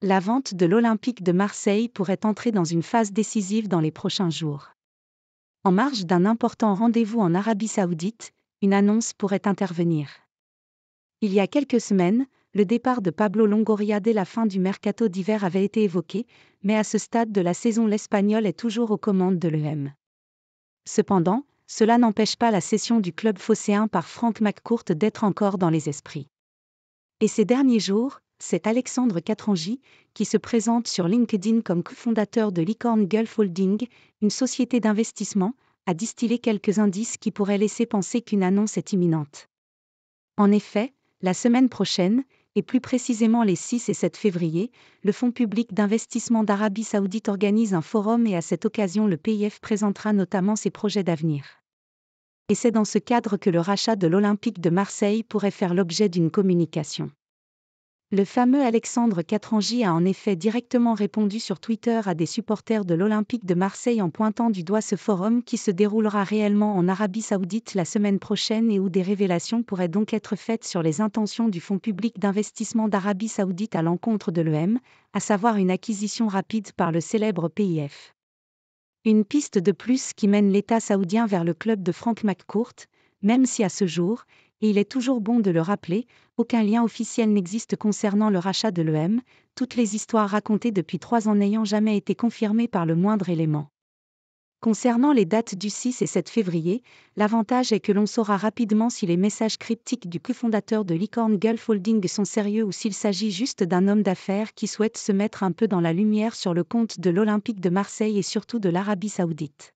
La vente de l'Olympique de Marseille pourrait entrer dans une phase décisive dans les prochains jours. En marge d'un important rendez-vous en Arabie saoudite, une annonce pourrait intervenir. Il y a quelques semaines, le départ de Pablo Longoria dès la fin du mercato d'hiver avait été évoqué, mais à ce stade de la saison l'Espagnol est toujours aux commandes de l'EM. Cependant, cela n'empêche pas la cession du club phocéen par Frank McCourt d'être encore dans les esprits. Et ces derniers jours, c'est Alexandre Catrangi, qui se présente sur LinkedIn comme cofondateur de Licorne Gulf Holding, une société d'investissement, a distillé quelques indices qui pourraient laisser penser qu'une annonce est imminente. En effet, la semaine prochaine, et plus précisément les 6 et 7 février, le Fonds public d'investissement d'Arabie saoudite organise un forum et à cette occasion le PIF présentera notamment ses projets d'avenir. Et c'est dans ce cadre que le rachat de l'Olympique de Marseille pourrait faire l'objet d'une communication. Le fameux Alexandre Catrangi a en effet directement répondu sur Twitter à des supporters de l'Olympique de Marseille en pointant du doigt ce forum qui se déroulera réellement en Arabie saoudite la semaine prochaine et où des révélations pourraient donc être faites sur les intentions du Fonds public d'investissement d'Arabie saoudite à l'encontre de l'EM, à savoir une acquisition rapide par le célèbre PIF. Une piste de plus qui mène l'État saoudien vers le club de Frank McCourt, même si à ce jour, et il est toujours bon de le rappeler, aucun lien officiel n'existe concernant le rachat de l'EM, toutes les histoires racontées depuis trois ans n'ayant jamais été confirmées par le moindre élément. Concernant les dates du 6 et 7 février, l'avantage est que l'on saura rapidement si les messages cryptiques du cofondateur de Licorne Gulf sont sérieux ou s'il s'agit juste d'un homme d'affaires qui souhaite se mettre un peu dans la lumière sur le compte de l'Olympique de Marseille et surtout de l'Arabie saoudite.